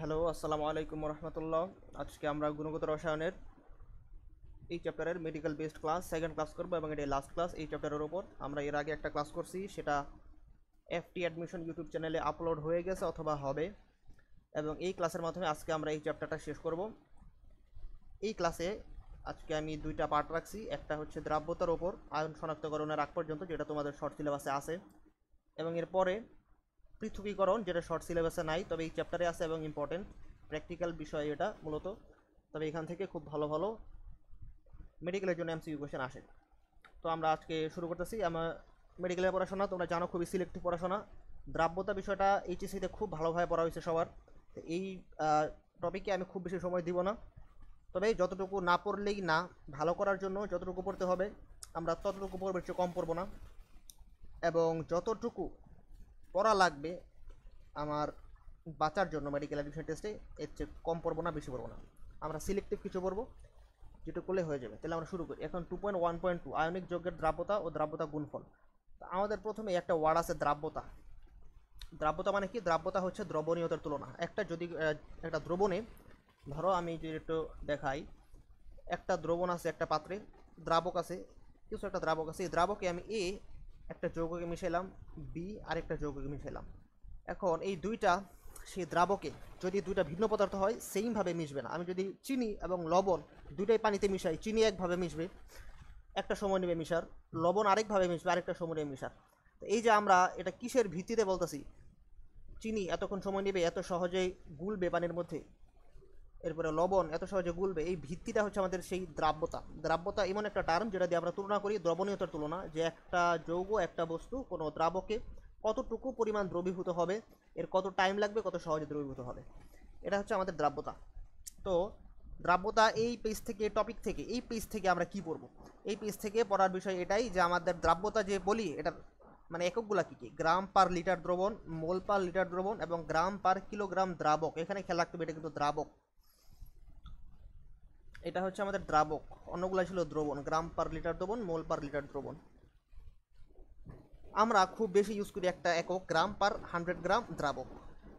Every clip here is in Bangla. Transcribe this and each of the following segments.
হ্যালো আসসালামু আলাইকুম রহমতুল্লাহ আজকে আমরা গুণগত রসায়নের এই চ্যাপ্টারের medical based class second class করবো এবং এটা লাস্ট ক্লাস এই চ্যাপ্টারের ওপর আমরা এর আগে একটা ক্লাস করছি সেটা এফটি অ্যাডমিশন ইউটিউব চ্যানেলে আপলোড হয়ে গেছে অথবা হবে এবং এই ক্লাসের মাধ্যমে আজকে আমরা এই চ্যাপ্টারটা শেষ করব এই ক্লাসে আজকে আমি দুইটা পার্ট রাখছি একটা হচ্ছে দ্রাব্যতার ওপর আয়ন শনাক্তকরণের আগ পর্যন্ত যেটা তোমাদের শর্ট সিলেবাসে আছে এবং এরপরে পৃথকীকরণ যেটা শর্ট সিলেবাসে নাই তবে এই চ্যাপ্টারে আছে এবং ইম্পর্টেন্ট প্র্যাকটিক্যাল বিষয় এটা মূলত তবে এখান থেকে খুব ভালো ভালো মেডিকেলের জন্য এমসিকিউ কোয়েশন আসে তো আমরা আজকে শুরু করতেছি আমার মেডিকেলের পড়াশোনা তোমরা জানো খুবই সিলেক্টিভ পড়াশোনা দ্রাব্যতা বিষয়টা এইচএসিতে e খুব ভালোভাবে পড়া হয়েছে সবার এই টপিকে আমি খুব বেশি সময় দিব না তবে যতটুকু না পড়লেই না ভালো করার জন্য যতটুকু পড়তে হবে আমরা ততটুকু পড়বে কম পড়বো না এবং যতটুকু পড়া লাগবে আমার বাঁচার জন্য মেডিকেল অ্যাডমিশন টেস্টে এর চেয়ে কম পড়বো না বেশি পড়বো না আমরা সিলেক্টিভ কিছু পড়বো যেটা করলে হয়ে যাবে তাহলে আমরা শুরু করি এখন two point one point two আয়নিক যোগ্যের দ্রাব্যতা ও দ্রাব্যতা গুণফল আমাদের প্রথমে একটা ওয়ার্ড আছে দ্রাব্যতা দ্রাব্যতা মানে কি দ্রাব্যতা হচ্ছে দ্রবণীয়তার তুলনা একটা যদি একটা দ্রবণে ধরো আমি যদি একটু দেখাই একটা দ্রবণ আছে একটা পাত্রে দ্রাবক আছে কিছু একটা দ্রাবক আছে এই দ্রাবকে আমি এ একটা যৌগকে মিশাইলাম বি আর একটা যৌগকে মিশাইলাম এখন এই দুইটা সেই দ্রাবকে যদি দুইটা ভিন্ন পদার্থ হয় সেইমভাবে মিশবে না আমি যদি চিনি এবং লবণ দুইটাই পানিতে মিশাই চিনি একভাবে মিশবে একটা সময় নেবে মিশার লবণ আরেকভাবে মিশবে আরেকটা সময় নেবে মিশার তো এই যে আমরা এটা কিসের ভিত্তিতে বলতেছি চিনি এতক্ষণ সময় নেবে এত সহজেই গুলবে পানির মধ্যে এরপরে লবণ এত সহজে গুলবে এই ভিত্তিটা হচ্ছে আমাদের সেই দ্রাব্যতা দ্রাব্যতা এমন একটা টার্ম যেটা দিয়ে আমরা তুলনা করি দ্রবণীয়তার তুলনা যে একটা যৌগ একটা বস্তু কোনো দ্রাবকে কতটুকু পরিমাণ দ্রবীভূত হবে এর কত টাইম লাগবে কত সহজে দ্রবীভূত হবে এটা হচ্ছে আমাদের দ্রাব্যতা তো দ্রাব্যতা এই পেজ থেকে টপিক থেকে এই পেজ থেকে আমরা কি পড়ব এই পেজ থেকে পড়ার বিষয় এটাই যে আমাদের দ্রাব্যতা যে বলি এটা মানে এককগুলা কী কী গ্রাম পার লিটার দ্রবণ মোল পার লিটার দ্রবণ এবং গ্রাম পার কিলোগ্রাম দ্রাবক এখানে খেয়াল রাখতে হবে এটা কিন্তু দ্রাবক এটা হচ্ছে আমাদের দ্রাবক অন্যগুলো ছিল দ্রবণ গ্রাম পার লিটার দ্রবণ মোল পার লিটার দ্রবণ আমরা খুব বেশি ইউজ করি একটা একক গ্রাম পার হান্ড্রেড গ্রাম দ্রাবক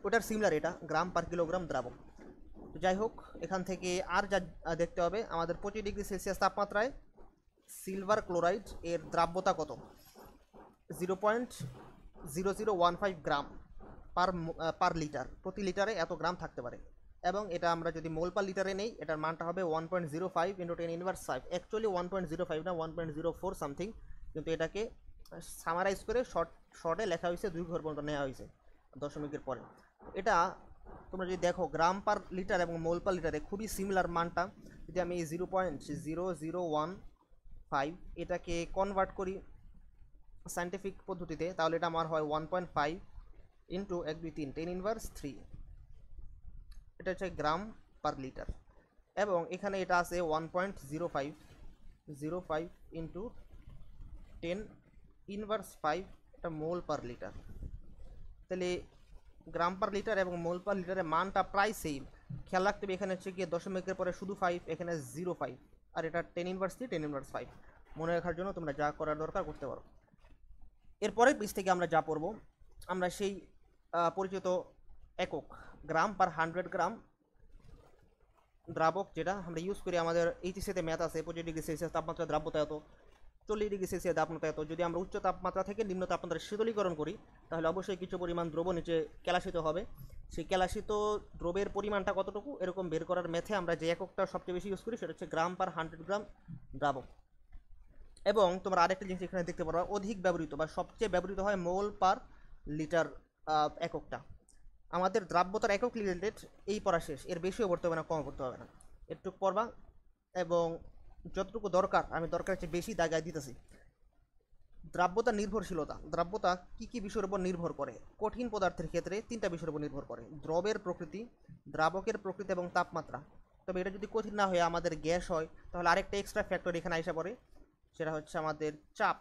ওটার সিমিলার এটা গ্রাম পার কিলোগ্রাম দ্রাবক তো যাই হোক এখান থেকে আর যা দেখতে হবে আমাদের পঁচিশ ডিগ্রি সেলসিয়াস তাপমাত্রায় সিলভার ক্লোরাইড এর দ্রাব্যতা কত zero point zero zero one five gram per per litre প্রতি লিটারে এত গ্রাম থাকতে পারে এবং এটা আমরা যদি মোল পার লিটারে নেই এটার মানটা হবে one point zero five into ten inverse five actually one point zero five না one point zero four something কিন্তু এটাকে সামারাইজ করে শর্ট শর্টে লেখা হয়েছে দুই ঘর পর্যন্ত নেওয়া হয়েছে দশমিকের পরে এটা তোমরা যদি দেখো গ্রাম পার লিটার এবং মোল পার লিটারে খুবই সিমিলার মানটা যদি আমি এই zero point zero zero one five এটাকে কনভার্ট করি সায়েন্টিফিক পদ্ধতিতে তাহলে এটা আমার হয় ওয়ান পয়েন্ট ফাইভ ইন্টু এক দুই তিন টেন ইনভার্স থ্রি এটা হচ্ছে গ্রাম পার লিটার এবং এখানে এটা আছে one point zero five zero five into ten inverse five এটা মোল পার লিটার তাহলে গ্রাম পার লিটার এবং মোল পার লিটারের মানটা প্রায় সেম খেয়াল রাখতে হবে এখানে হচ্ছে গিয়ে দশমিকের পরে শুধু ফাইভ এখানে জিরো ফাইভ আর এটা ten inverse three ten inverse five মনে রাখার জন্য তোমরা যা করার দরকার করতে পারো এরপরের পিস থেকে আমরা যা পড়ব আমরা সেই পরিচিত একক গ্রাম পার হান্ড্রেড গ্রাম দ্রাবক যেটা আমরা ইউজ করি আমাদের এইচএসিতে ম্যাথ আছে পঁচিশ ডিগ্রি সেলসিয়াস তাপমাত্রা দ্রাব্যতা এত চল্লিশ ডিগ্রি সেলসিয়াস তাপমাত্রা এত যদি আমরা উচ্চ তাপমাত্রা থেকে নিম্ন তাপমাত্রা শীতলীকরণ করি তাহলে অবশ্যই কিছু পরিমাণ দ্রব্য নিচে ক্যালাসিত হবে সেই ক্যালাসিত দ্রবের পরিমাণটা কতটুকু এরকম বের করার ম্যাথে আমরা যে এককটা সবচেয়ে বেশি ইউজ করি সেটা হচ্ছে গ্রাম পার হান্ড্রেড গ্রাম দ্রাবক এবং তোমরা আরেকটা জিনিস এখানে দেখতে পারবা অধিক ব্যবহৃত বা সবচেয়ে ব্যবহৃত হয় মোল পার লিটার এককটা আমাদের দ্রাব্যতার একক রিলেটেড এই পড়া শেষ এর বেশিও পড়তে হবে না কমও পড়তে হবে না এটুকু পড়বা এবং যতটুকু দরকার আমি দরকার চেয়ে বেশি দাগায় দিতেছি দ্রাব্যতা নির্ভরশীলতা দ্রাব্যতা কী কী বিষয়ের উপর নির্ভর করে কঠিন পদার্থের ক্ষেত্রে তিনটা বিষয়ের উপর নির্ভর করে দ্রবের প্রকৃতি দ্রাবকের প্রকৃতি এবং তাপমাত্রা তবে এটা যদি কঠিন না হয়ে আমাদের গ্যাস হয় তাহলে আরেকটা এক্সট্রা ফ্যাক্টর এখানে আসা পড়ে সেটা হচ্ছে আমাদের চাপ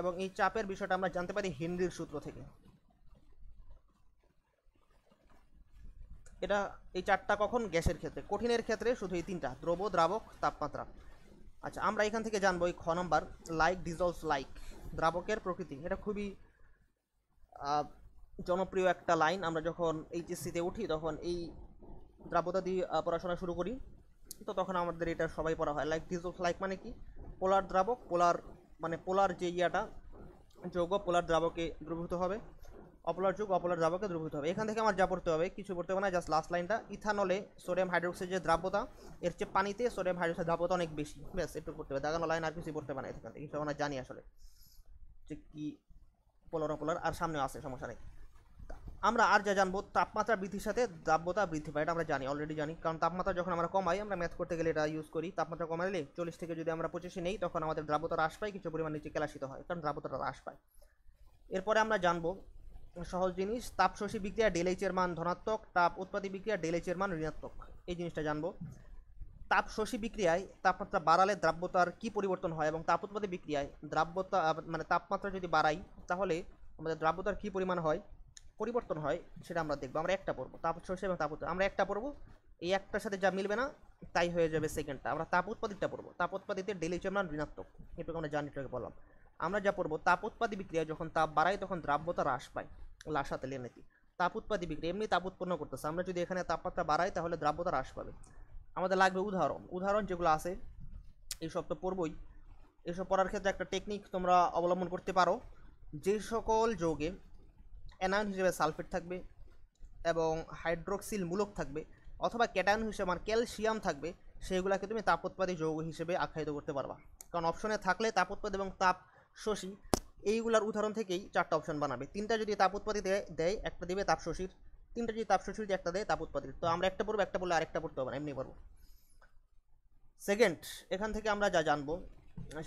এবং এই চাপের বিষয়টা আমরা জানতে পারি হেনরির সূত্র থেকে এটা এই চারটা কখন গ্যাসের ক্ষেত্রে কঠিনের ক্ষেত্রে শুধু এই তিনটা দ্রব দ্রাবক তাপমাত্রা আচ্ছা আমরা এখান থেকে জানবো এই খ নম্বর লাইক ডিজলস লাইক দ্রাবকের প্রকৃতি এটা খুবই জনপ্রিয় একটা লাইন আমরা যখন এইচএসসিতে উঠি তখন এই দ্রাবতা দিয়ে পড়াশোনা শুরু করি তো তখন আমাদের এটা সবাই পড়া হয় লাইক ডিজলস লাইক মানে কি পোলার দ্রাবক পোলার মানে পোলার যে ইয়াটা যৌগ পোলার দ্রাবকে দ্রবীভূত হবে অপলার যুগ অপলার দ্রাবকে দ্রবীভূত হবে এখান থেকে আমার যা পড়তে হবে কিছু পড়তে হবে না জাস্ট লাস্ট লাইনটা ইথানলে সোডিয়াম হাইড্রোক্সাইড যে দ্রাব্যতা এর চেয়ে পানিতে সোডিয়াম হাইড্রোক্সাইড দ্রাব্যতা অনেক বেশি ব্যাস একটু পড়তে হবে দাগানো লাইন আর কিছু পড়তে পারে এখান থেকে কিছু আমরা জানি আসলে যে কি পোলার অপলার আর সামনে আছে সমস্যা নেই আমরা আর যা জানবো তাপমাত্রা বৃদ্ধির সাথে দ্রাব্যতা বৃদ্ধি পায় এটা আমরা জানি অলরেডি জানি কারণ তাপমাত্রা যখন আমরা কমাই আমরা ম্যাথ করতে গেলে এটা ইউজ করি তাপমাত্রা কমালে চল্লিশ থেকে যদি আমরা পঁচিশে নেই তখন আমাদের দ্রাব্যতা হ্রাস পায় কিছু পরিমাণ নিচে ক্যালাসিত হয় কারণ দ্রাব্যতা হ্রাস পায় এরপরে আমরা জানবো সহজ জিনিস তাপ শোষী বিক্রিয়া ডেলেচের মান ধনাত্মক তাপ উৎপাদী বিক্রিয়া ডেলেচের মান ঋণাত্মক এই জিনিসটা জানবো তাপ শোষী বিক্রিয়ায় তাপমাত্রা বাড়ালে দ্রাব্যতার কি পরিবর্তন হয় এবং তাপ উৎপাদী বিক্রিয়ায় দ্রাব্যতা মানে তাপমাত্রা যদি বাড়াই তাহলে আমাদের দ্রাব্যতার কি পরিমাণ হয় পরিবর্তন হয় সেটা আমরা দেখবো আমরা একটা পড়বো তাপ শোষী এবং তাপ আমরা একটা পড়বো এই একটার সাথে যা মিলবে না তাই হয়ে যাবে সেকেন্ডটা আমরা তাপ উৎপাদিতটা পড়বো তাপ উৎপাদিতে ডেলিচিয়াম মান ঋণাত্মক এটুকু আমরা জানি বললাম আমরা যা পড়বো তাপ উৎপাদী বিক্রিয়া যখন তাপ বাড়ায় তখন দ্রাব্যতা হ্রাস পায় লাসাতে লেনেতি তাপ উৎপাদি বিক্রি এমনি তাপ উৎপন্ন করতেছে আমরা যদি এখানে তাপমাত্রা বাড়াই তাহলে দ্রাব্যতা হ্রাস পাবে আমাদের লাগবে উদাহরণ উদাহরণ যেগুলো আছে এইসব তো পড়বই এসব পড়ার ক্ষেত্রে একটা টেকনিক তোমরা অবলম্বন করতে পারো যে সকল যোগে অ্যানায়ন হিসেবে সালফেট থাকবে এবং হাইড্রোক্সিল মূলক থাকবে অথবা ক্যাটায়ন হিসেবে মানে ক্যালসিয়াম থাকবে সেইগুলোকে তুমি তাপোৎপাদী যৌগ হিসেবে আখ্যায়িত করতে পারবা কারণ অপশনে থাকলে উৎপাদ এবং তাপ শোষী এইগুলার উদাহরণ থেকেই চারটা অপশন বানাবে তিনটা যদি তাপ উৎপাদিত দেয় একটা দিবে তাপ শশীর তিনটা যদি তাপ শোষিত একটা দেয় তাপ উৎপাদিত তো আমরা একটা পড়বো একটা বলে আরেকটা পড়তে হবে না এমনি পড়বো সেকেন্ড এখান থেকে আমরা যা জানবো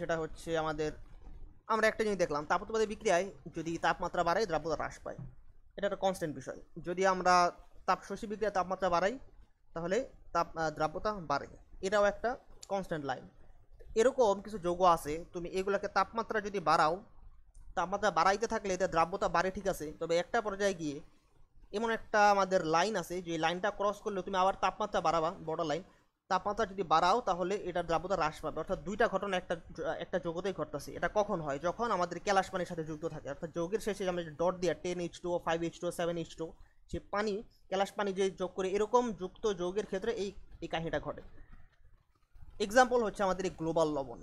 সেটা হচ্ছে আমাদের আমরা একটা জিনিস দেখলাম তাপ উৎপাদিত বিক্রিয়ায় যদি তাপমাত্রা বাড়ায় দ্রাব্যতা হ্রাস পায় এটা একটা কনস্ট্যান্ট বিষয় যদি আমরা তাপ শোষী বিক্রিয়ায় তাপমাত্রা বাড়াই তাহলে তাপ দ্রাব্যতা বাড়ে এটাও একটা কনস্ট্যান্ট লাইন এরকম কিছু যৌগ আছে তুমি এগুলোকে তাপমাত্রা যদি বাড়াও তাপমাত্রা বাড়াইতে থাকলে এতে দ্রাব্যতা বাড়ে ঠিক আছে তবে একটা পর্যায়ে গিয়ে এমন একটা আমাদের লাইন আছে যে লাইনটা ক্রস করলে তুমি আবার তাপমাত্রা বাড়াবা বড়ো লাইন তাপমাত্রা যদি বাড়াও তাহলে এটার দ্রাব্যতা হ্রাস পাবে অর্থাৎ দুইটা ঘটনা একটা একটা জগতেই ঘটতেছে এটা কখন হয় যখন আমাদের ক্যালাশ পানির সাথে যুক্ত থাকে অর্থাৎ যোগের শেষে আমরা যে ডট দেওয়া ten H two five H two seven H two যে পানি ক্যালাশ পানি যে যোগ করে এরকম যুক্ত যোগের ক্ষেত্রে এই এই কাহিনীটা ঘটে এক্সাম্পল হচ্ছে আমাদের এই গ্লোবাল লবণ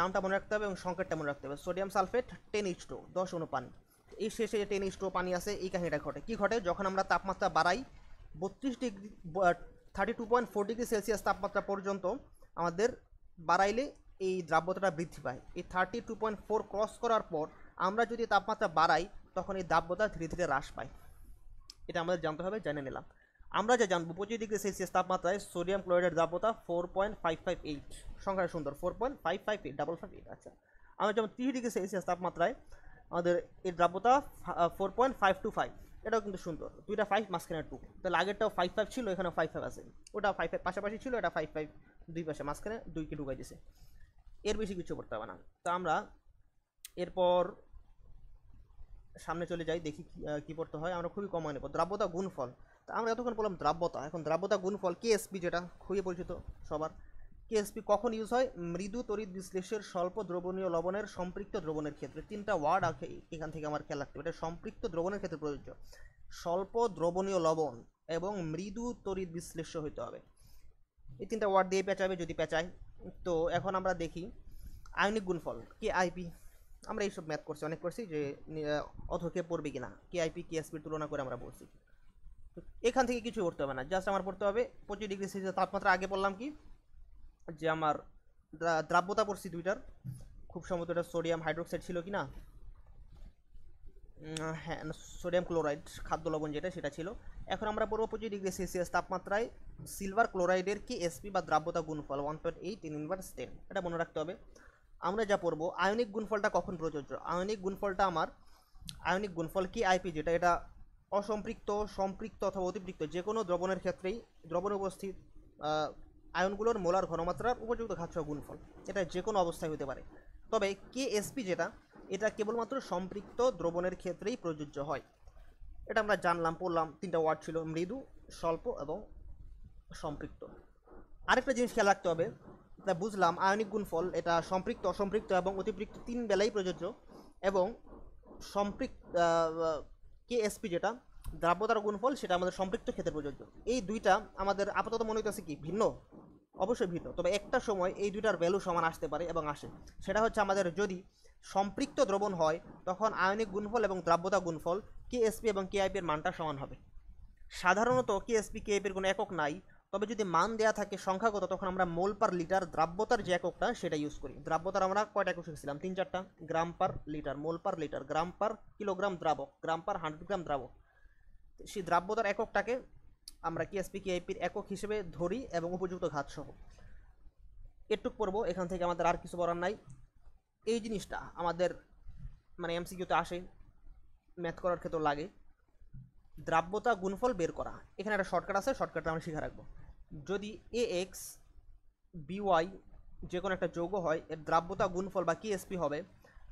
নামটা মনে রাখতে হবে এবং সংকেতটা মনে রাখতে হবে সোডিয়াম সালফেট টেন ইস দশ অনুপান এই শেষে যে টেন ইস্টো পানি আছে এই কাহিনীটা ঘটে কী ঘটে যখন আমরা তাপমাত্রা বাড়াই বত্রিশ degree thirty two point four degree Celsius তাপমাত্রা পর্যন্ত আমাদের বাড়াইলে এই দ্রাব্যতাটা বৃদ্ধি পায় এই thirty two point four cross করার পর আমরা যদি তাপমাত্রা বাড়াই তখন এই দ্রাব্যতা ধীরে ধীরে হ্রাস পায় এটা আমাদের জানতে হবে জেনে নিলাম আমরা যা জানবো পঁচিশ ডিগ্রি সেলসিয়াস তাপমাত্রায় সোডিয়াম ক্লোরাইডের দ্রাবতা four point five five eight সংখ্যাটা সুন্দর four point five five eight double five eight আচ্ছা আমরা যেমন তিরিশ ডিগ্রি সেলসিয়াস তাপমাত্রায় আমাদের এর দ্রাবতা four point five two five এটাও কিন্তু সুন্দর দুইটা ফাইভ মাঝখানে টু তাহলে আগেরটাও ফাইভ ফাইভ ছিল এখানেও ফাইভ ফাইভ আছে ওটা ফাইভ ফাইভ পাশাপাশি ছিল এটা ফাইভ ফাইভ দুই পাশে মাঝখানে দুইকে ঢুকাই দিয়েছে এর বেশি কিছু করতে হবে না তো আমরা এরপর সামনে চলে যাই দেখি কী পড়তে হয় আমরা খুবই কম মনে দ্রাব্যতা গুণফল তা আমরা এতক্ষণ বললাম দ্রাব্যতা এখন দ্রাব্যতা গুণফল কেএসপি যেটা খুবই পরিচিত সবার কেএসপি কখন ইউজ হয় মৃদু তরিত বিশ্লেষের স্বল্প দ্রবণীয় লবণের সম্পৃক্ত দ্রবণের ক্ষেত্রে তিনটা ওয়ার্ড এখান থেকে আমার খেয়াল রাখতে হবে এটা সম্পৃক্ত দ্রবণের ক্ষেত্রে প্রযোজ্য স্বল্প দ্রবণীয় লবণ এবং মৃদু তরিত বিশ্লেষ্য হইতে হবে এই তিনটা ওয়ার্ড দিয়ে পেঁচাবে যদি পেঁচাই তো এখন আমরা দেখি আয়নিক গুণফল কে আইপি আমরা এইসব ম্যাথ করছি অনেক করছি যে অথকে পড়বে কিনা কে আইপি কে এসপির তুলনা করে আমরা পড়ছি এখান থেকে কিছু করতে হবে না জাস্ট আমার পড়তে হবে পঁচিশ ডিগ্রি সেলসিয়াস তাপমাত্রা আগে বললাম কি যে আমার দ্রাব্যতা পড়ছি দুইটার খুব সম্ভবত এটা সোডিয়াম হাইড্রোক্সাইড ছিল কি হ্যাঁ, না হ্যাঁ সোডিয়াম ক্লোরাইড খাদ্য লবণ যেটা সেটা ছিল এখন আমরা পড়বো পঁচিশ ডিগ্রি সেলসিয়াস তাপমাত্রায় সিলভার ক্লোরাইডের কি এসপি বা দ্রাব্যতা গুণফল one point eight in inverse ten এটা মনে রাখতে হবে আমরা যা পড়বো আয়নিক গুণফলটা কখন প্রযোজ্য আয়নিক গুণফলটা আমার আয়নিক গুণফল কি আইপি যেটা এটা অসম্পৃক্ত সম্পৃক্ত অথবা অতিপৃক্ত যে কোনো দ্রবণের ক্ষেত্রেই দ্রবণে উপস্থিত আয়নগুলোর মোলার ঘনমাত্রার উপযুক্ত ঘাতীয় গুণফল এটা যে কোনো অবস্থায় হতে পারে তবে কেএসপি যেটা এটা কেবলমাত্র সম্পৃক্ত দ্রবণের ক্ষেত্রেই প্রযোজ্য হয় এটা আমরা জানলাম পড়লাম তিনটা ওয়ার্ড ছিল মৃদু স্বল্প এবং সম্পৃক্ত আরেকটা জিনিস খেয়াল রাখতে হবে তা বুঝলাম আয়নিক গুণফল এটা সম্পৃক্ত অসম্পৃক্ত এবং অতিপৃক্ত তিন বেলাই প্রযোজ্য এবং সম্পৃক্ত কে এসপি যেটা দ্রাব্যতার গুণফল সেটা আমাদের সম্পৃক্ত ক্ষেত্রে প্রযোজ্য এই দুইটা আমাদের আপাতত মনে হইতেছে কি ভিন্ন অবশ্যই ভিন্ন তবে একটা সময় এই দুইটার ভ্যালু সমান আসতে পারে এবং আসে সেটা হচ্ছে আমাদের যদি সম্পৃক্ত দ্রবণ হয় তখন আয়নিক গুণফল এবং দ্রাব্যতা গুণফল কেএসপি এবং এর মানটা সমান হবে সাধারণত কেএসপি কেআইপির কোনো একক নাই তবে যদি মান দেয়া থাকে সংখ্যাগত তখন আমরা মোল পার লিটার দ্রাব্যতার যে এককটা সেটা ইউজ করি দ্রাব্যতার আমরা কয়টা একক শিখেছিলাম তিন চারটা gram per litre mole per litre gram per kilogram দ্রাবক গ্রাম পার হান্ড্রেড গ্রাম দ্রাবক সেই দ্রাব্যতার এককটাকে আমরা কিএসপি কেআইপির একক হিসেবে ধরি এবং উপযুক্ত ঘাতসহ এটুক পড়ব এখান থেকে আমাদের আর কিছু বলার নাই এই জিনিসটা আমাদের মানে এমসিকিউতে আসে ম্যাথ করার ক্ষেত্রে লাগে দ্রাব্যতা গুণফল বের করা এখানে একটা শর্টকাট আছে শর্টকাটটা আমরা শিখে রাখবো যদি এ এক্স বিওয়াই যে কোনো একটা যৌগ হয় এর দ্রাব্যতা গুণফল বা কিএসপি হবে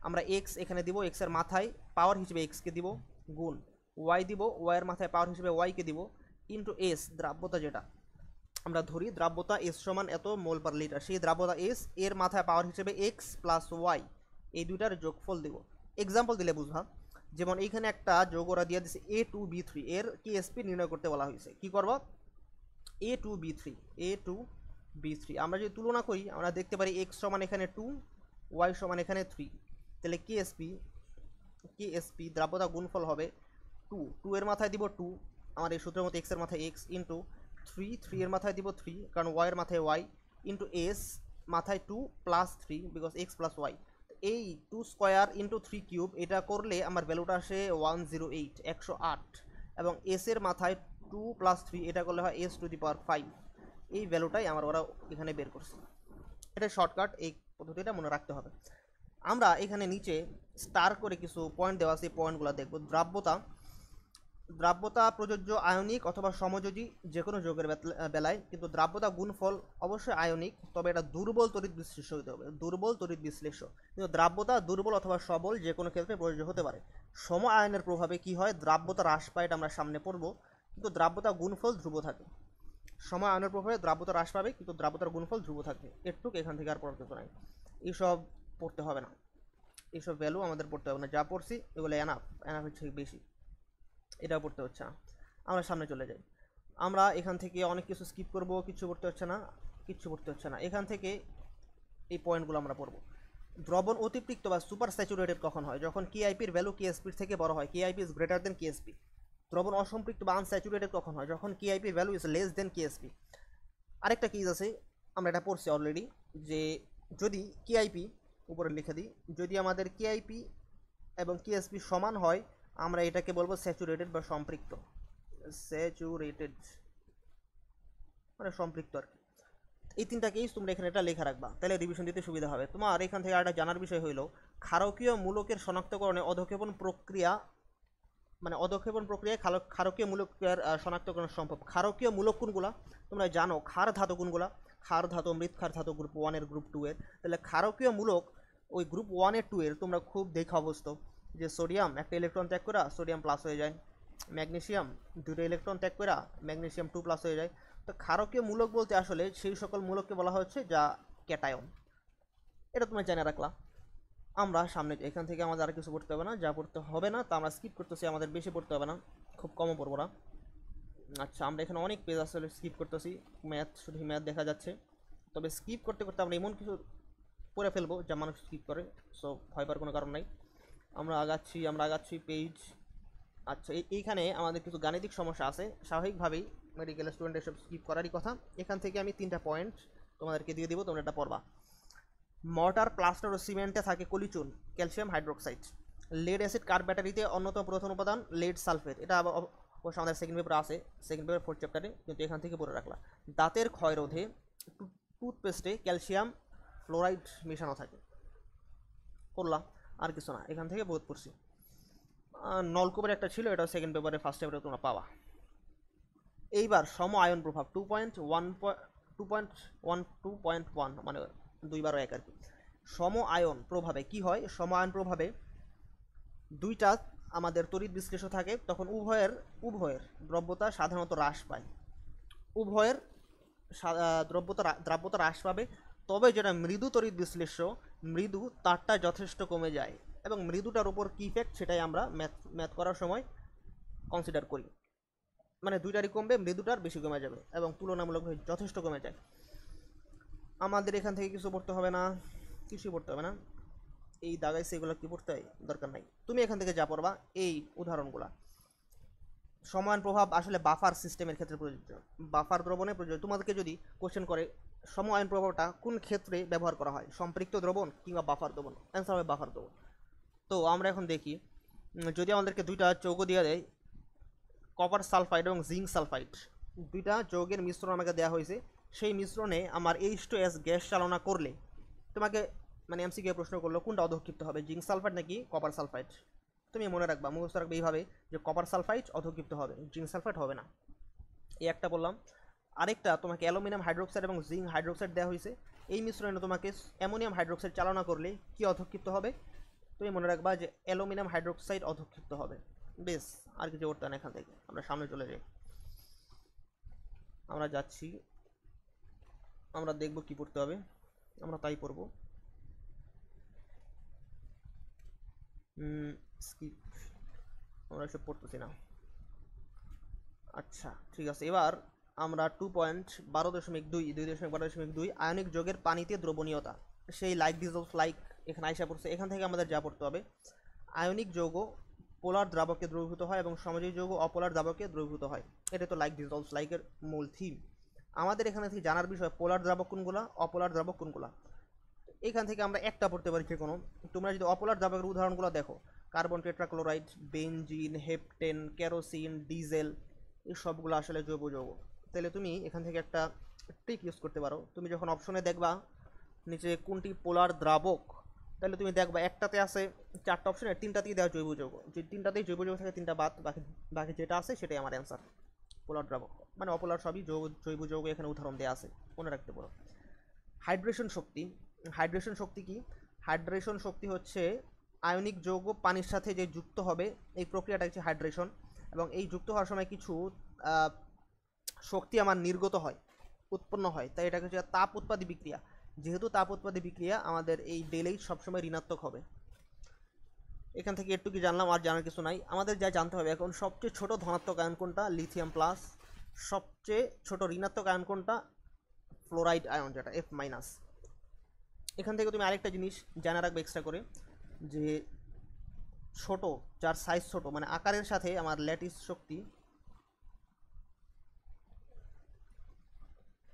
আমরা এক্স এখানে দিব এক্সের মাথায় পাওয়ার হিসেবে এক্সকে দিব গুণ ওয়াই দিব ওয়াইয়ের মাথায় পাওয়ার হিসেবে ওয়াইকে দিব ইন্টু এস দ্রাব্যতা যেটা আমরা ধরি দ্রাব্যতা এস সমান এত মোল পার লিটার সেই দ্রাব্যতা এস এর মাথায় পাওয়ার হিসেবে এক্স প্লাস ওয়াই এই দুইটার যোগফল দিব এক্সাম্পল দিলে বুঝবা যেমন এইখানে একটা যোগ ওরা দিয়ে দিচ্ছে এ টু বি থ্রি এর এসপি নির্ণয় করতে বলা হয়েছে কি করব A two B three A two B three আমরা যদি তুলনা করি আমরা দেখতে পারি এক্স সমান এখানে টু ওয়াই সমান এখানে থ্রি তাহলে কে কে এসপি দ্রাব্যতা গুণফল হবে টু টু এর মাথায় দিব টু আমার এই সূত্রের মতো এক্সের মাথায় এক্স ইন্টু থ্রি থ্রি এর মাথায় দিব থ্রি কারণ ওয়াইয়ের মাথায় ওয়াই ইন্টু এস মাথায় two plus three because X plus Y এই two square into three cube এটা করলে আমার ভ্যালুটা আসে ওয়ান জিরো এইট একশো আট এবং এসের মাথায় টু প্লাস থ্রি এটা করলে হয় S two the power five এই ভ্যালুটাই আমার ওরা এখানে বের করছে এটা শর্টকাট এই পদ্ধতিটা মনে রাখতে হবে আমরা এখানে নিচে স্টার করে কিছু পয়েন্ট দেওয়া সেই পয়েন্টগুলো দেখব দ্রাব্যতা দ্রাব্যতা প্রযোজ্য আয়নিক অথবা সমযোজী যে কোনো যোগের বেলায় কিন্তু দ্রাব্যতা গুণফল অবশ্যই আয়নিক তবে এটা দুর্বল তরিত বিশ্লেষ্য হতে হবে দুর্বল তরিত বিশ্লেষ্য কিন্তু দ্রাব্যতা দুর্বল অথবা সবল যে কোনো ক্ষেত্রে প্রযোজ্য হতে পারে সম আয়নের প্রভাবে কি হয় দ্রাব্যতা হ্রাস পায় এটা আমরা সামনে পড়ব কিন্তু দ্রাব্যতা গুণফল ধ্রুব থাকে সম আয়নের প্রভাবে দ্রাব্যতা হ্রাস পাবে কিন্তু দ্রাব্যতার গুণফল ধ্রুব থাকে এটুক এখান থেকে আর পড়তে কিছু নাই এইসব পড়তে হবে না এইসব ভ্যালু আমাদের পড়তে হবে না যা পড়ছি এগুলো এনাফ এনাফের থেকে বেশি এটাও পড়তে হচ্ছে না আমরা সামনে চলে যাই আমরা এখান থেকে অনেক কিছু স্কিপ করব কিছু পড়তে হচ্ছে না কিচ্ছু পড়তে হচ্ছে না এখান থেকে এই পয়েন্টগুলো আমরা পড়ব দ্রবণ অতিরিক্ত বা সুপার স্যাচুরেটেড কখন হয় যখন কেআইপির ভ্যালু কেএসপির থেকে বড় হয় KIP is greater than KSP দ্রবণ অসম্পৃক্ত বা আনস্যাচুরেটেড কখন হয় যখন কেআইপির value is less than KSP আরেকটা কিজ আছে আমরা এটা পড়ছি অলরেডি যে যদি কেআইপি উপরে লিখে দিই যদি আমাদের কেআইপি এবং কেএসপি সমান হয় আমরা এটাকে বলবো স্যাচুরেটেড বা সম্পৃক্ত স্যাচুরেটেড মানে সম্পৃক্ত আর কি এই তিনটাকেই তোমরা এখানে এটা লেখা রাখবা তাহলে রিভিশন দিতে সুবিধা হবে তোমার এখান থেকে আরেকটা জানার বিষয় হইল ক্ষারকীয় মূলকের শনাক্তকরণে অধক্ষেপণ প্রক্রিয়া মানে অধক্ষেপণ প্রক্রিয়ায় ক্ষারকীয় মূলকের শনাক্তকরণ সম্ভব ক্ষারকীয় মূলক কোনগুলা তোমরা জানো ক্ষার ধাতু কোনগুলা ক্ষার ধাতু মৃৎক্ষার ধাতু গ্রুপ ওয়ানের গ্রুপ টু এর তাহলে ক্ষারকীয় মূলক ওই গ্রুপ ওয়ানের টু এর তোমরা খুব দেখা অবস্থ যে সোডিয়াম একটা ইলেকট্রন ত্যাগ করা সোডিয়াম প্লাস হয়ে যায় ম্যাগনেশিয়াম দুটো ইলেকট্রন ত্যাগ করা ম্যাগনেশিয়াম টু প্লাস হয়ে যায় তো ক্ষারকীয় মূলক বলতে আসলে সেই সকল মূলককে বলা হচ্ছে যা ক্যাটায়ন এটা তুমি জেনে রাখলা আমরা সামনে এখান থেকে আমাদের আর কিছু পড়তে হবে না যা পড়তে হবে না তা আমরা স্কিপ করতেছি আমাদের বেশি পড়তে হবে না খুব কমও পড়বো না আচ্ছা আমরা এখানে অনেক পেজ আসলে স্কিপ করতেছি ম্যাথ শুধু ম্যাথ দেখা যাচ্ছে তবে স্কিপ করতে করতে আমরা এমন কিছু পড়ে ফেলবো যা মানুষ স্কিপ করে সো ভয় পাওয়ার কোনো কারণ নাই আমরা আগাচ্ছি আমরা আগাচ্ছি পেজ আচ্ছা এইখানে আমাদের কিছু গাণিতিক সমস্যা আছে স্বাভাবিকভাবেই মেডিকেল স্টুডেন্ট এসব স্কিপ করারই কথা এখান থেকে আমি তিনটা পয়েন্ট তোমাদেরকে দিয়ে দেবো তোমরা এটা পড়বা মর্টার প্লাস্টার ও সিমেন্টে থাকে কলিচুন calcium hydroxide lead acid car ব্যাটারিতে অন্যতম প্রথম উপাদান লেড সালফেট এটা অবশ্য আমাদের সেকেন্ড পেপার আছে সেকেন্ড পেপার ফোর্থ চ্যাপ্টারে কিন্তু এখান থেকে পড়ে রাখলাম দাঁতের ক্ষয় রোধে টুথপেস্টে ক্যালসিয়াম ফ্লোরাইড মেশানো থাকে করলাম আর কিছু না এখান থেকে বহুত পড়ছি নলকূপের একটা ছিল এটা সেকেন্ড পেপারে ফার্স্ট পেপারে তোমরা পাওয়া এইবার সম আয়ন প্রভাব two point one two point one two point one মানে দুইবারও এক আর কি সম আয়ন প্রভাবে কি হয় সম আয়ন প্রভাবে দুইটা আমাদের তড়িৎ বিশ্লেষ থাকে তখন উভয়ের উভয়ের দ্রব্যতা সাধারণত হ্রাস পায় উভয়ের দ্রব্যতা দ্রব্যতা হ্রাস পাবে তবে যেটা মৃদু তরিত বিশ্লেষ্য মৃদু তারটা যথেষ্ট কমে যায় এবং মৃদুটার ওপর কী ইফেক্ট সেটাই আমরা ম্যাথ ম্যাথ করার সময় কনসিডার করি মানে দুইটারই কমবে মৃদুটার বেশি কমে যাবে এবং তুলনামূলকভাবে যথেষ্ট কমে যায় আমাদের এখান থেকে কিছু পড়তে হবে না কিছুই পড়তে হবে না এই দাগাইছে সেগুলো কী পড়তে হয় দরকার নাই তুমি এখান থেকে যা পড়বা এই উদাহরণগুলা সমান প্রভাব আসলে বাফার সিস্টেমের ক্ষেত্রে প্রযোজ্য বাফার দ্রবণে প্রযোজ্য তোমাদেরকে যদি কোশ্চেন করে সম আইন প্রভাবটা কোন ক্ষেত্রে ব্যবহার করা হয় সম্পৃক্ত দ্রবণ কিংবা বাফার দ্রবণ অ্যান্সার হবে বাফার দ্রবণ তো আমরা এখন দেখি যদি আমাদেরকে দুইটা চৌকো দেওয়া দেয় কপার সালফাইড এবং জিঙ্ক সালফাইড দুইটা যৌগের মিশ্রণ আমাকে দেওয়া হয়েছে সেই মিশ্রণে আমার এইচ টু এস গ্যাস চালনা করলে তোমাকে মানে এমসিকে প্রশ্ন করলো কোনটা অধক্ষিপ্ত হবে জিঙ্ক সালফাইড নাকি কপার সালফাইড তুমি মনে রাখবা মুখস্থ রাখবে এইভাবে যে কপার সালফাইড অধক্ষিপ্ত হবে জিঙ্ক সালফাইড হবে না এই একটা বললাম আরেকটা তোমাকে অ্যালুমিনিয়াম হাইড্রোক্সাইড এবং জিঙ্ক হাইড্রোক্সাইড দেওয়া হয়েছে এই মিশ্রণে তোমাকে অ্যামোনিয়াম হাইড্রোক্সাইড চালনা করলে কি অধক্ষিপ্ত হবে তুমি মনে রাখবা যে অ্যালুমিনিয়াম হাইড্রোক্সাইড অধক্ষিপ্ত হবে বেশ আর কিছু করতে না এখান থেকে আমরা সামনে চলে যাই আমরা যাচ্ছি আমরা দেখব কি পড়তে হবে আমরা তাই পড়ব স্কিপ আমরা এসব পড়তেছি না আচ্ছা ঠিক আছে এবার আমরা টু পয়েন্ট বারো দশমিক দুই দুই দশমিক বারো দশমিক দুই আয়নিক যোগের পানিতে দ্রবণীয়তা সেই লাইক ডিজলস লাইক এখানে আইসা পড়ছে এখান থেকে আমাদের যা পড়তে হবে আয়নিক যৌগ পোলার দ্রাবকে দ্রবীভূত হয় এবং সমাজিক যৌগ অপোলার দ্রাবকে দ্রবীভূত হয় এটা তো লাইক ডিজলস লাইকের মূল থিম আমাদের এখানে থেকে জানার বিষয় পোলার দ্রাবক কোনগুলা অপোলার দ্রাবক কোনগুলা এখান থেকে আমরা একটা পড়তে পারি যে কোনো তোমরা যদি অপোলার দ্রাবকের উদাহরণগুলো দেখো carbon tetrachloride benzene heptane kerosene diesel এই সবগুলো আসলে জৈব যৌগ তাহলে তুমি এখান থেকে একটা ট্রিক ইউজ করতে পারো তুমি যখন অপশনে দেখবা নিচে কোনটি পোলার দ্রাবক তাহলে তুমি দেখবা একটাতে আছে চারটা অপশনে তিনটাতেই দেওয়া জৈব যৌগ যে তিনটাতেই জৈব যৌগ থাকে তিনটা বাদ বাকি বাকি যেটা আছে সেটাই আমার অ্যান্সার পোলার দ্রাবক মানে অপোলার সবই জৈব যৌগ এখানে উদাহরণ দেওয়া আছে মনে রাখতে পারো হাইড্রেশন শক্তি হাইড্রেশন শক্তি কি হাইড্রেশন শক্তি হচ্ছে আয়নিক যৌগ পানির সাথে যে যুক্ত হবে এই প্রক্রিয়াটা হচ্ছে হাইড্রেশন এবং এই যুক্ত হওয়ার সময় কিছু শক্তি আমার নির্গত হয় উৎপন্ন হয় তাই এটাকে হচ্ছে তাপ উৎপাদী বিক্রিয়া যেহেতু তাপ উৎপাদী বিক্রিয়া আমাদের এই ডেলেই সবসময় ঋণাত্মক হবে এখান থেকে একটু কি জানলাম আর জানার কিছু নাই আমাদের যা জানতে হবে এখন সবচেয়ে ছোট ধনাত্মক আয়ন কোনটা লিথিয়াম প্লাস সবচেয়ে ছোট ঋণাত্মক আয়ন কোনটা ফ্লোরাইড আয়ন যেটা এফ মাইনাস এখান থেকে তুমি আরেকটা জিনিস জানা রাখবে এক্সট্রা করে যে ছোট যার সাইজ ছোট মানে আকারের সাথে আমার ল্যাটিস শক্তি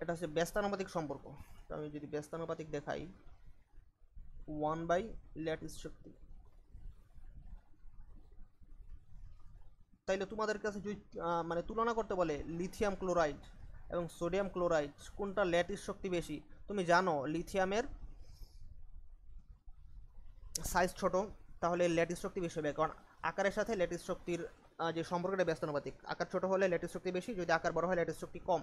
এটা হচ্ছে ব্যস্তানুপাতিক সম্পর্ক আমি যদি ব্যস্তানুপাতিক দেখাই ওয়ান বাই ল্যাটিস শক্তি তাইলে তোমাদের কাছে যদি মানে তুলনা করতে বলে লিথিয়াম ক্লোরাইড এবং সোডিয়াম ক্লোরাইড কোনটা ল্যাটিস শক্তি বেশি তুমি জানো লিথিয়ামের সাইজ ছোট তাহলে ল্যাটিস শক্তি বেশি হবে কারণ আকারের সাথে ল্যাটিস শক্তির যে সম্পর্কটা ব্যস্তানুপাতিক আকার ছোট হলে ল্যাটিস শক্তি বেশি যদি আকার বড় হয় ল্যাটিস শক্তি কম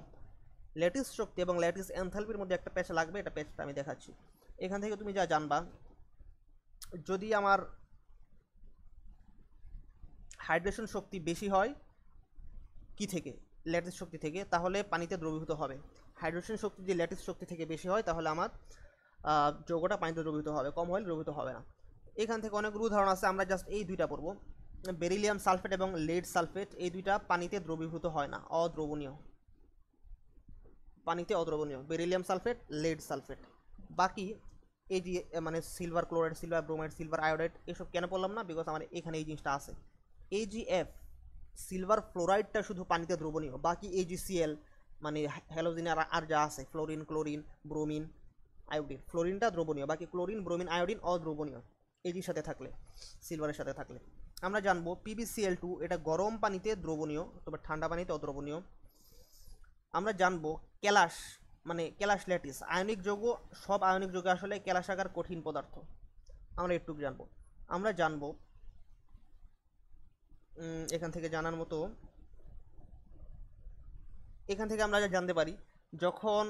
ল্যাটিস শক্তি এবং ল্যাটিস এনথালপির মধ্যে একটা প্যাচ লাগবে এটা প্যাচটা আমি দেখাচ্ছি এখান থেকে তুমি যা জানবা যদি আমার হাইড্রেশন শক্তি বেশি হয় কি থেকে ল্যাটিস শক্তি থেকে তাহলে পানিতে দ্রবীভূত হবে হাইড্রেশন শক্তি যদি ল্যাটিস শক্তি থেকে বেশি হয় তাহলে আমার যোগ্যটা পানিতে দ্রবীভূত হবে কম হলে দ্রবীভূত হবে না এখান থেকে অনেকগুলো উদাহরণ আছে আমরা জাস্ট এই দুইটা পড়ব বেরিলিয়াম সালফেট এবং লেড সালফেট এই দুইটা পানিতে দ্রবীভূত হয় না অদ্রবণীয় পানিতে অদ্রবণীয় বেরিলিয়াম সালফেট লেড সালফেট বাকি এই যে মানে silver chloride silver bromide silver iodide এসব কেন বললাম না বিকজ আমার এখানে এই জিনিসটা আছে এই জি এফ সিলভার ফ্লোরাইডটা শুধু পানিতে দ্রবণীয় বাকি এই জি মানে হ্যালোজিন আর যা আছে ফ্লোরিন ক্লোরিন ব্রোমিন আয়োডিন ফ্লোরিনটা দ্রবণীয় বাকি ক্লোরিন ব্রোমিন আয়োডিন অদ্রবণীয় এজির সাথে থাকলে সিলভারের সাথে থাকলে আমরা জানবো পিবিসিএল টু এটা গরম পানিতে দ্রবণীয় তবে ঠান্ডা পানিতে অদ্রবণীয় আমরা জানবো ক্যালাশ মানে ক্যালাশ ল্যাটিস আয়নিক যৌগ সব আয়নিক যৌগ আসলে ক্যালাশ আকার কঠিন পদার্থ আমরা একটুকু জানবো আমরা জানবো এখান থেকে জানার মতো এখান থেকে আমরা যা জানতে পারি যখন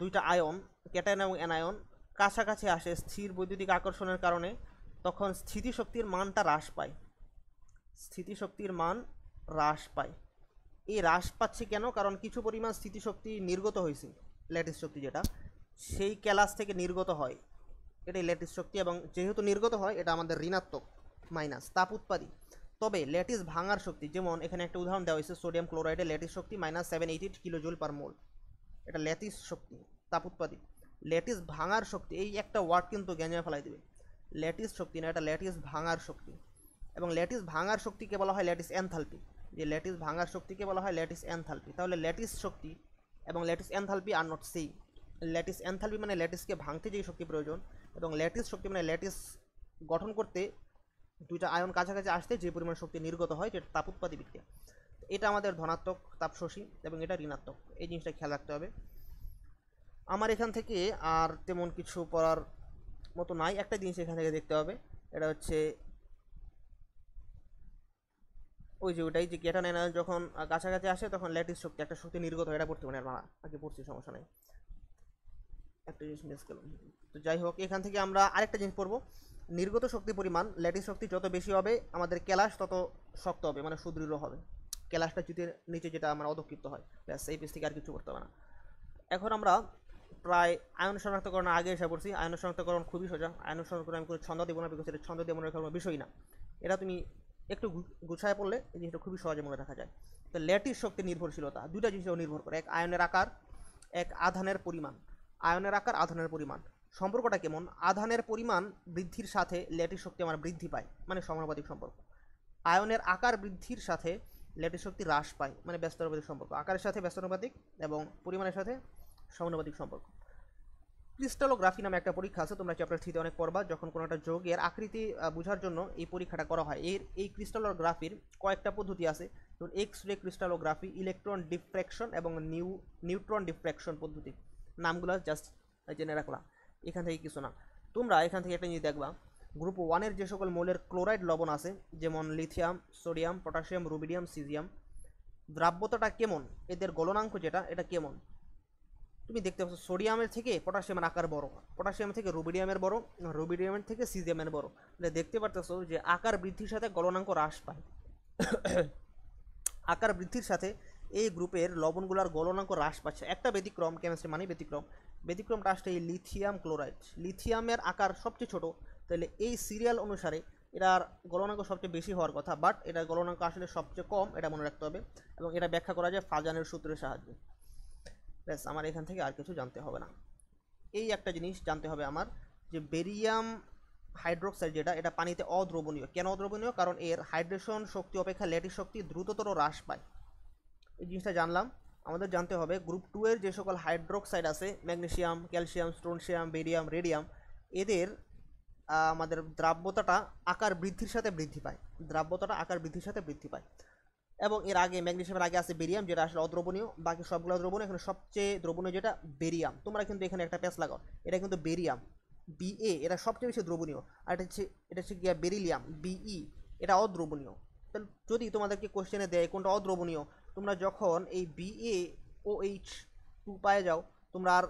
দুইটা আয়ন ক্যাটায়ন এবং অ্যানায়ন কাছাকাছি আসে স্থির বৈদ্যুতিক আকর্ষণের কারণে তখন স্থিতিশক্তির মানটা হ্রাস পায় স্থিতিশক্তির মান হ্রাস পায় এই হ্রাস পাচ্ছে কেন কারণ কিছু পরিমাণ স্থিতিশক্তি নির্গত হয়েছে ল্যাটিস শক্তি যেটা সেই ক্যালাস থেকে নির্গত হয় এটাই ল্যাটিস শক্তি এবং যেহেতু নির্গত হয় এটা আমাদের ঋণাত্মক মাইনাস তাপ উৎপাদী তবে ল্যাটিস ভাঙার শক্তি যেমন এখানে একটা উদাহরণ দেওয়া হয়েছে সোডিয়াম ক্লোরাইডের ল্যাটিস শক্তি minus seven eight kilojoule per mole এটা ল্যাটিস শক্তি তাপ উৎপাদী ল্যাটিস ভাঙার শক্তি এই একটা ওয়ার্ড কিন্তু গ্যাঞ্জামে ফেলাই দেবে ল্যাটিস শক্তি না এটা ল্যাটিস ভাঙার শক্তি এবং ল্যাটিস ভাঙার শক্তিকে বলা হয় ল্যাটিস এনথালপি যে ল্যাটিস ভাঙার শক্তিকে বলা হয় ল্যাটিস এনথালপি তাহলে ল্যাটিস শক্তি এবং ল্যাটিস এনথালপি আর নট সেই ল্যাটিস এনথালপি মানে ল্যাটিসকে ভাঙতে যেই শক্তি প্রয়োজন এবং ল্যাটিস শক্তি মানে ল্যাটিস গঠন করতে দুইটা আয়ন কাছাকাছি আসতে যে পরিমাণ শক্তি নির্গত হয় যেটা তাপ উৎপাদি বিক্রিয়া এটা আমাদের ধনাত্মক তাপশোষী এবং এটা ঋণাত্মক এই জিনিসটা খেয়াল রাখতে হবে আমার এখান থেকে আর তেমন কিছু পড়ার মতো নাই একটা জিনিস এখান থেকে দেখতে হবে এটা হচ্ছে ওই যে ওটাই যে গেটা না যখন কাছাকাছি আসে তখন ল্যাটিস শক্তি একটা শক্তি নির্গত এটা পড়তে মানে আর মারা আগে পড়ছি সমস্যা নেই একটা জিনিস মিস করলাম তো যাই হোক এখান থেকে আমরা আরেকটা জিনিস পড়বো নির্গত শক্তি পরিমাণ ল্যাটিস শক্তি যত বেশি হবে আমাদের ক্যালাস তত শক্ত হবে মানে সুদৃঢ় হবে ক্যালাসটা চ্যুতির নিচে যেটা আমার মানে অধক্ষিপ্ত হয় ব্যাস এই পেজ থেকে আর কিছু করতে হবে না এখন আমরা প্রায় আয়ন শনাক্তকরণ আগে এসে পড়ছি আয়ন শনাক্তকরণ খুবই সোজা আয়ন শনাক্তকরণ আমি কোনো ছন্দ দেবো না বিকজ এটা ছন্দ দেবো না কোনো বিষয় না এটা তুমি একটু গুছায় পড়লে এই জিনিসটা খুবই সহজে মনে রাখা যায় তো ল্যাটিস শক্তি নির্ভরশীলতা দুইটা জিনিসের নির্ভর করে এক আয়নের আকার এক আধানের পরিমাণ আয়নের আকার আধানের পরিমাণ সম্পর্কটা কেমন আধানের পরিমাণ বৃদ্ধির সাথে ল্যাটিস শক্তি আমার বৃদ্ধি পায় মানে সমানুপাতিক সম্পর্ক আয়নের আকার বৃদ্ধির সাথে ল্যাটিস শক্তি হ্রাস পায় মানে ব্যস্তানুপাতিক সম্পর্ক আকারের সাথে ব্যস্তানুপাতিক এবং পরিমাণের সাথে সমানুপাতিক সম্পর্ক ক্রিস্টালোগ্রাফি নামে একটা পরীক্ষা আছে তোমরা চ্যাপ্টার থ্রিতে অনেক পড়বা যখন কোনো একটা যোগের আকৃতি বোঝার জন্য এই পরীক্ষাটা করা হয় এর এই ক্রিস্টালোগ্রাফির কয়েকটা পদ্ধতি আছে যেমন X ray crystallography electron diffraction এবং নিউ নিউট্রন ডিফ্র্যাকশন পদ্ধতি নামগুলো জাস্ট জেনে রাখলাম এখান থেকে কিছু না তোমরা এখান থেকে একটা জিনিস দেখবা গ্রুপ ওয়ানের যে সকল মৌলের ক্লোরাইড লবণ আছে যেমন lithium sodium potassium rubidium caesium দ্রাব্যতাটা কেমন এদের গলনাঙ্ক যেটা এটা কেমন তুমি দেখতে পাচ্ছ সোডিয়ামের থেকে পটাশিয়ামের আকার বড় পটাশিয়াম থেকে রুবিডিয়ামের বড় রুবিডিয়ামের থেকে সিজিয়ামের বড় তাহলে দেখতে পারতেছো যে আকার বৃদ্ধির সাথে গলনাঙ্ক হ্রাস পায় আকার বৃদ্ধির সাথে এই গ্রুপের লবণগুলোর গলনাঙ্ক হ্রাস পাচ্ছে একটা ব্যতিক্রম কেমিস্ট্রি মানে ব্যতিক্রম ব্যতিক্রমটা আসছে এই লিথিয়াম ক্লোরাইড লিথিয়ামের আকার সবচেয়ে ছোট তাহলে এই সিরিয়াল অনুসারে এটার গলনাঙ্ক সবচেয়ে বেশি হওয়ার কথা বাট এটার গলনাঙ্ক আসলে সবচেয়ে কম এটা মনে রাখতে হবে এবং এটা ব্যাখ্যা করা যায় ফাজানের সূত্রের সাহায্যে ব্যাস আমার এখান থেকে আর কিছু জানতে হবে না এই একটা জিনিস জানতে হবে আমার যে বেরিয়াম হাইড্রোক্সাইড যেটা এটা পানিতে অদ্রবণীয় কেন অদ্রবণীয় কারণ এর হাইড্রেশন শক্তি অপেক্ষা ল্যাটিস শক্তি দ্রুততর হ্রাস পায় এই জিনিসটা জানলাম আমাদের জানতে হবে গ্রুপ টু এর যে সকল হাইড্রোক্সাইড আছে magnesium calcium strontium barium radium এদের আমাদের দ্রাব্যতাটা আকার বৃদ্ধির সাথে বৃদ্ধি পায় দ্রাব্যতাটা আকার বৃদ্ধির সাথে বৃদ্ধি পায় এবং এর আগে ম্যাগনেশিয়ামের আগে আছে বেরিয়াম যেটা আসলে অদ্রবণীয় বাকি সবগুলো দ্রবণীয় এখানে সবচেয়ে দ্রবণীয় যেটা বেরিয়াম তোমরা কিন্তু এখানে একটা প্যাঁচ লাগাও এটা কিন্তু বেরিয়াম বিএ এটা সবচেয়ে বেশি দ্রবণীয় আর এটা হচ্ছে এটা হচ্ছে গিয়া বেরিলিয়াম বিই এটা অদ্রবণীয় তাহলে যদি তোমাদেরকে কোশ্চেনে দেয় কোনটা অদ্রবণীয় তোমরা যখন এই বিএ ও এইচ টু পায়ে যাও তোমরা আর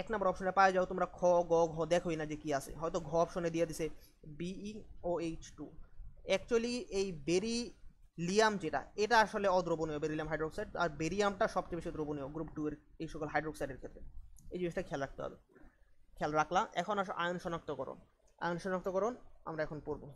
এক নম্বর অপশনে পায়ে যাও তোমরা খ গ ঘ দেখোই না যে কি আছে হয়তো ঘ অপশনে দিয়ে দিছে BE O H two actually এই বেরি লিয়াম যেটা এটা আসলে অদ্রবণীয় বেরিলিয়াম হাইড্রোক্সাইড আর বেরিয়ামটা সবচেয়ে বেশি দ্রবণীয় গ্রুপ টু এর এই সকল হাইড্রোক্সাইডের ক্ষেত্রে এই জিনিসটা খেয়াল রাখতে হবে খেয়াল রাখলাম এখন আসো আয়ন শনাক্তকরণ আয়ন শনাক্তকরণ আমরা এখন পড়বো